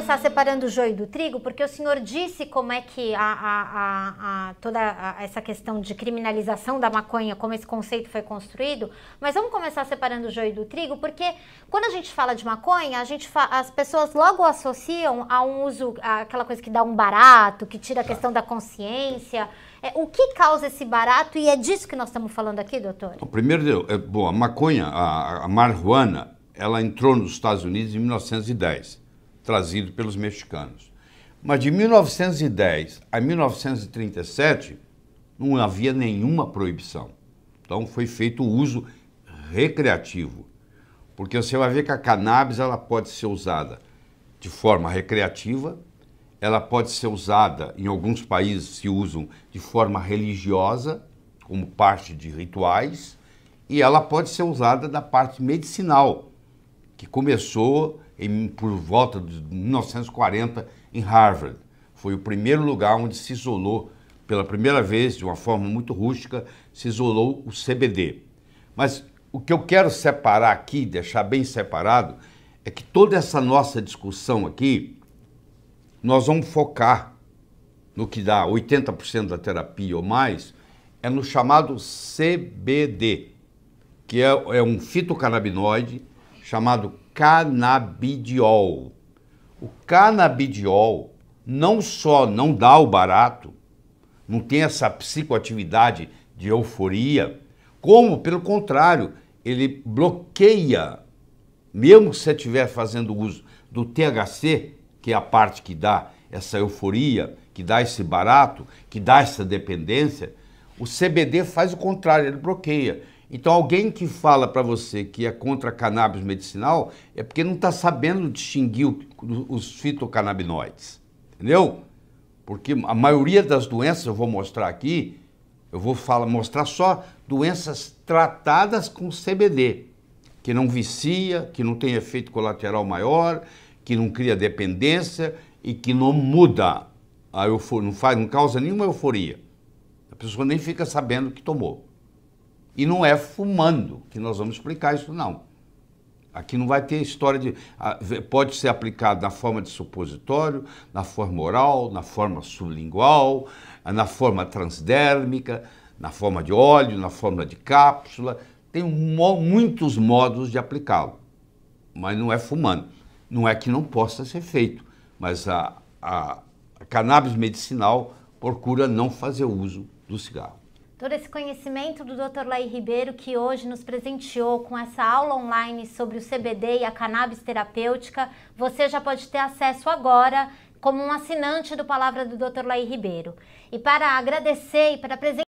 começar separando o joio do trigo, porque o senhor disse como é que a, a, a, toda essa questão de criminalização da maconha, como esse conceito foi construído, mas vamos começar separando o joio do trigo, porque quando a gente fala de maconha, a gente as pessoas logo associam a um uso, aquela coisa que dá um barato, que tira a tá. questão da consciência. É, o que causa esse barato e é disso que nós estamos falando aqui, doutor? O primeiro, é, bom, a maconha, a, a ela entrou nos Estados Unidos em 1910 trazido pelos mexicanos. Mas de 1910 a 1937 não havia nenhuma proibição. Então foi feito o uso recreativo. Porque você vai ver que a cannabis ela pode ser usada de forma recreativa, ela pode ser usada, em alguns países se usam de forma religiosa, como parte de rituais, e ela pode ser usada da parte medicinal, que começou em, por volta de 1940 em Harvard. Foi o primeiro lugar onde se isolou, pela primeira vez, de uma forma muito rústica, se isolou o CBD. Mas o que eu quero separar aqui, deixar bem separado, é que toda essa nossa discussão aqui, nós vamos focar no que dá 80% da terapia ou mais, é no chamado CBD, que é, é um fitocannabinoide chamado canabidiol. O canabidiol não só não dá o barato, não tem essa psicoatividade de euforia, como, pelo contrário, ele bloqueia, mesmo se você estiver fazendo uso do THC, que é a parte que dá essa euforia, que dá esse barato, que dá essa dependência, o CBD faz o contrário, ele bloqueia. Então, alguém que fala para você que é contra cannabis medicinal é porque não está sabendo distinguir os fitocannabinoides, entendeu? Porque a maioria das doenças, eu vou mostrar aqui, eu vou falar, mostrar só doenças tratadas com CBD, que não vicia, que não tem efeito colateral maior, que não cria dependência e que não muda a não, faz, não causa nenhuma euforia. A pessoa nem fica sabendo que tomou. E não é fumando que nós vamos explicar isso, não. Aqui não vai ter história de. Pode ser aplicado na forma de supositório, na forma oral, na forma sublingual, na forma transdérmica, na forma de óleo, na forma de cápsula. Tem muitos modos de aplicá-lo, mas não é fumando. Não é que não possa ser feito, mas a, a, a cannabis medicinal procura não fazer uso do cigarro todo esse conhecimento do Dr. Laí Ribeiro, que hoje nos presenteou com essa aula online sobre o CBD e a cannabis terapêutica, você já pode ter acesso agora como um assinante do Palavra do Dr. Laí Ribeiro. E para agradecer e para apresentar